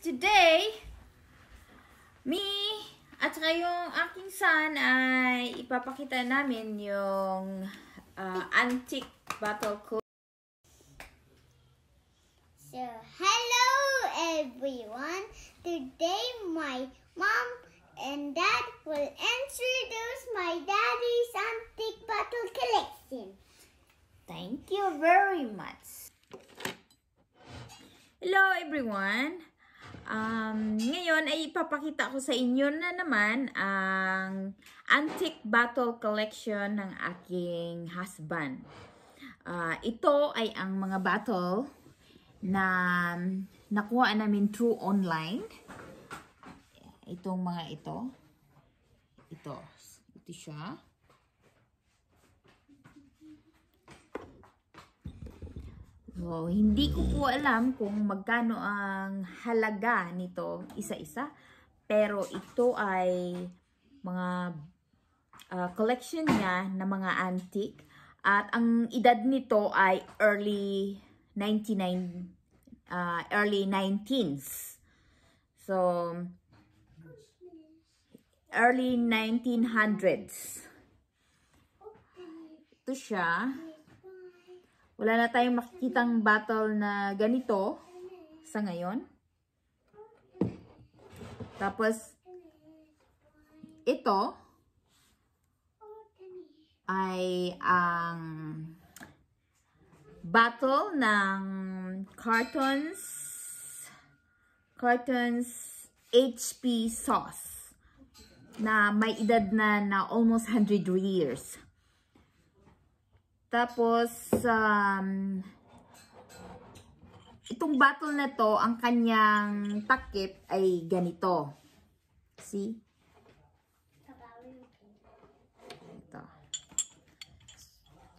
today, me at saka yung aking son ay ipapakita namin yung uh, antique battle collection. So, hello everyone! Today my mom and dad will introduce my daddy's antique battle collection. Thank you very much. Hello everyone! Um, ngayon ay ipapakita ko sa inyo na naman ang antique battle collection ng aking husband. Uh, ito ay ang mga battle na nakuha namin through online. Itong mga ito. Ito. Ito siya. Oh, hindi ko po alam kung magkano ang halaga nito isa-isa. Pero ito ay mga uh, collection niya na mga antique. At ang edad nito ay early 99, uh, ah, early 19s. So, early 1900s. Ito siya. Wala na tayong makikitang battle na ganito sa ngayon. Tapos, ito ay ang um, battle ng cartons cartons HP sauce na may edad na na almost 100 years. Tapos, um, itong bottle na to, ang kanyang takip ay ganito. See? Ito.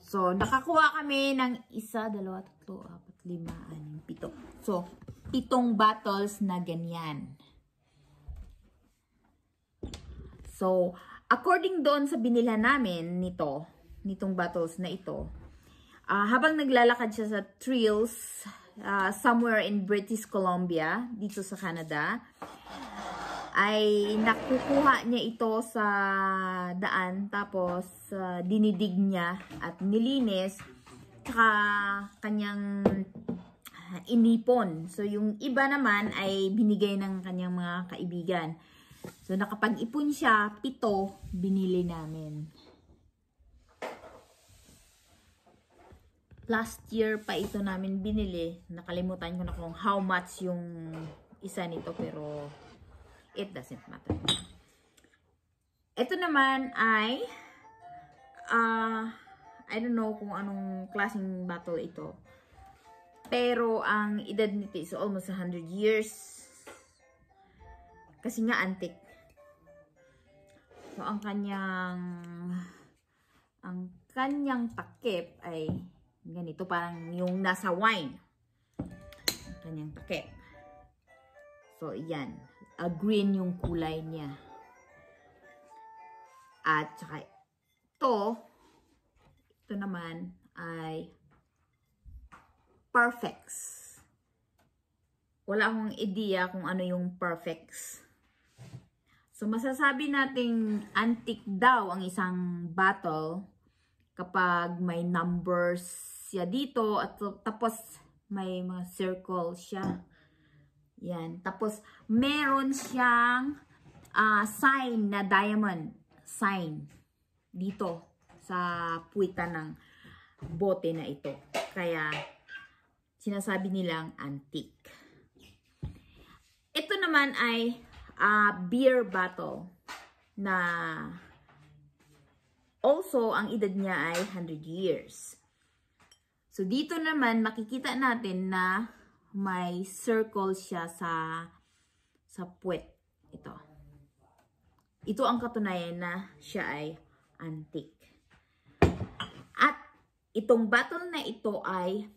So, nakakuha kami ng isa, dalawa, tatlo, apat, lima, anim, pito. So, pitong bottles na ganyan. So, according doon sa binila namin nito, nitong battles na ito. Uh, habang naglalakad siya sa trails uh, ah, somewhere in British Columbia, dito sa Canada, ay nakukuha niya ito sa daan tapos uh, dinidig niya at nilinis tsaka kanyang inipon. So, yung iba naman ay binigay ng kanyang mga kaibigan. So, nakapag-ipon siya, pito, binili namin. last year pa ito namin binili. Nakalimutan ko na kung how much yung isa nito pero it doesn't matter. Ito naman ay uh, I don't know kung anong klaseng bottle ito. Pero ang edad nito is almost 100 years. Kasi nga antique. So ang kanyang ang kanyang takip ay Ganito parang yung nasa wine. Kanyang takip. So, yan. A green yung kulay niya. At saka to, ito naman ay perfects. Wala akong idea kung ano yung perfects. So, masasabi nating antique daw ang isang bottle kapag may numbers siya dito at tapos may mga circle siya. Yan. Tapos meron siyang uh, sign na diamond sign dito sa puwitan ng bote na ito. Kaya sinasabi nilang antique. Ito naman ay uh, beer bottle na Also, ang edad niya ay 100 years. So, dito naman makikita natin na may circle siya sa sa puwet. Ito. Ito ang katunayan na siya ay antique. At itong baton na ito ay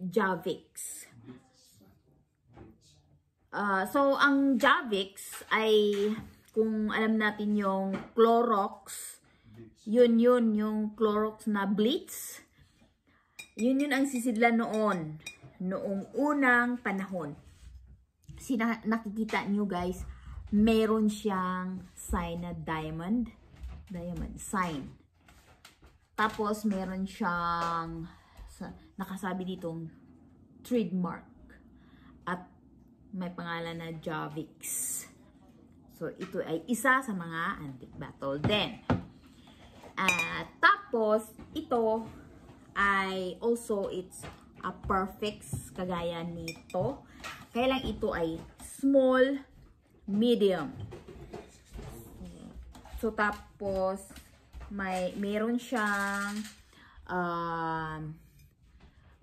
Javix. Uh, so, ang Javix ay kung alam natin yung Clorox yun yun, yung Clorox na Blitz. Yun yun ang sisidlan noon. Noong unang panahon. Sina nakikita nyo guys, meron siyang sign na diamond. Diamond sign. Tapos meron siyang nakasabi ditong trademark. At may pangalan na Javix. So ito ay isa sa mga antique battle din. At tapos, ito ay also it's a perfect kagaya nito. Kaya lang ito ay small, medium. So, tapos, may, meron siyang um,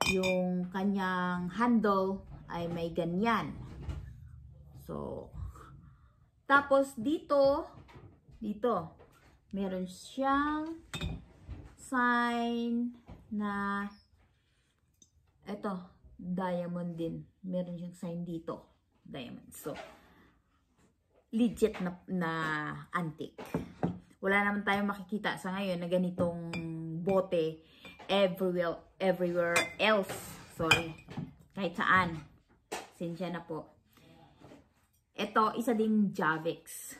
yung kanyang handle ay may ganyan. So, tapos dito, dito, meron siyang sign na eto, diamond din. Meron siyang sign dito. Diamond. So, legit na, na antique. Wala naman tayong makikita sa ngayon na ganitong bote everywhere, everywhere else. Sorry. Kahit saan. Sinsya na po. Ito, isa ding Javix.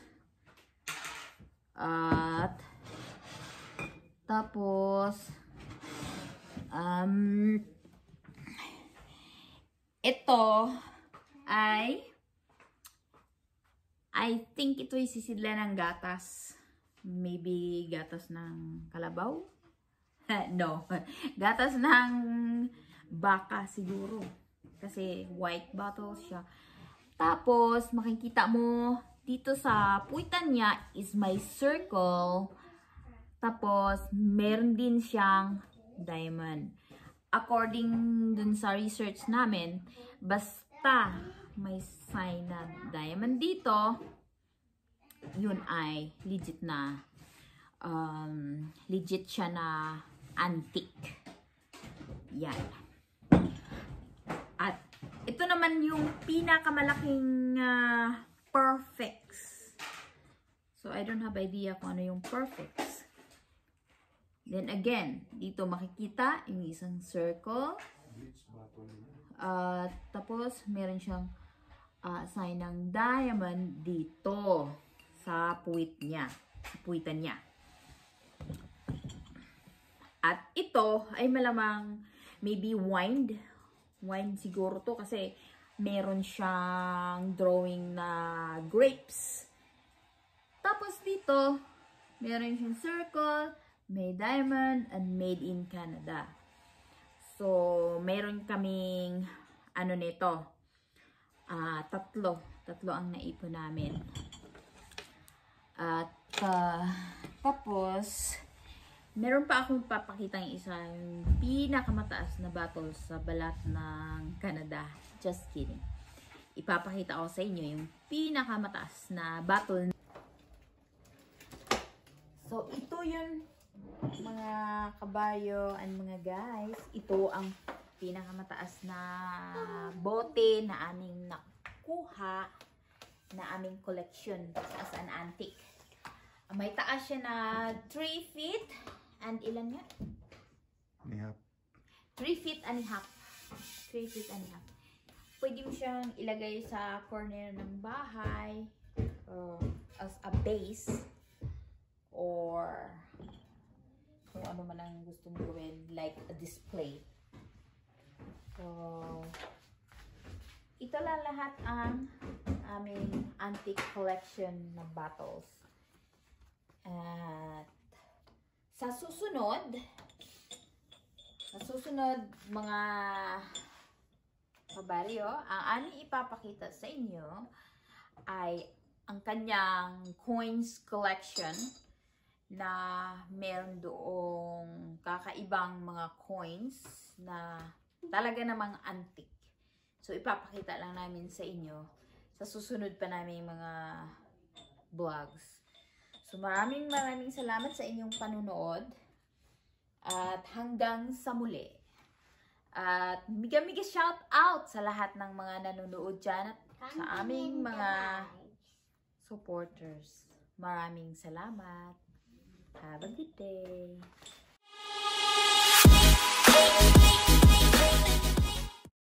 At tapos um ito ay I think ito ay sisidla ng gatas. Maybe gatas ng kalabaw? no. Gatas ng baka siguro. Kasi white bottle siya. Tapos, makikita mo dito sa puwitan niya is my circle. Tapos, meron din siyang diamond. According dun sa research namin, basta may sign na diamond dito, yun ay legit na um, legit siya na antique. Yan. At ito naman yung pinakamalaking uh, perfects. So, I don't have idea kung ano yung perfects. Then again, dito makikita yung isang circle. Uh, tapos, meron siyang uh, sign ng diamond dito sa puwit niya. Sa puwitan niya. At ito ay malamang maybe wind. Wind siguro to kasi meron siyang drawing na grapes. Tapos dito, meron siyang circle, may diamond, and made in Canada. So, meron kaming ano nito, uh, tatlo. Tatlo ang naipon namin. At uh, tapos, meron pa akong papakita yung isang pinakamataas na bottle sa balat ng Canada. Just kidding ipapakita ko sa inyo yung pinakamataas na bottle. So, ito yun mga kabayo and mga guys. Ito ang pinakamataas na bote na aming nakuha na aming collection as an antique. May taas siya na 3 feet and ilan yun? Ni 3 feet and half. 3 feet and half pwede mo siyang ilagay sa corner ng bahay or uh, as a base or kung ano man ang gusto mo gawin like a display. So, ito lang lahat ang aming antique collection ng bottles. At sa susunod, sa susunod mga Kabaryo, ang ani ipapakita sa inyo ay ang kanyang coins collection na meron doong kakaibang mga coins na talaga namang antique. So, ipapakita lang namin sa inyo sa susunod pa namin mga vlogs. So, maraming maraming salamat sa inyong panunood at hanggang sa muli. At bigyan-bigyan shout out sa lahat ng mga nanonood dyan at sa aming mga supporters. Maraming salamat. Have a good day.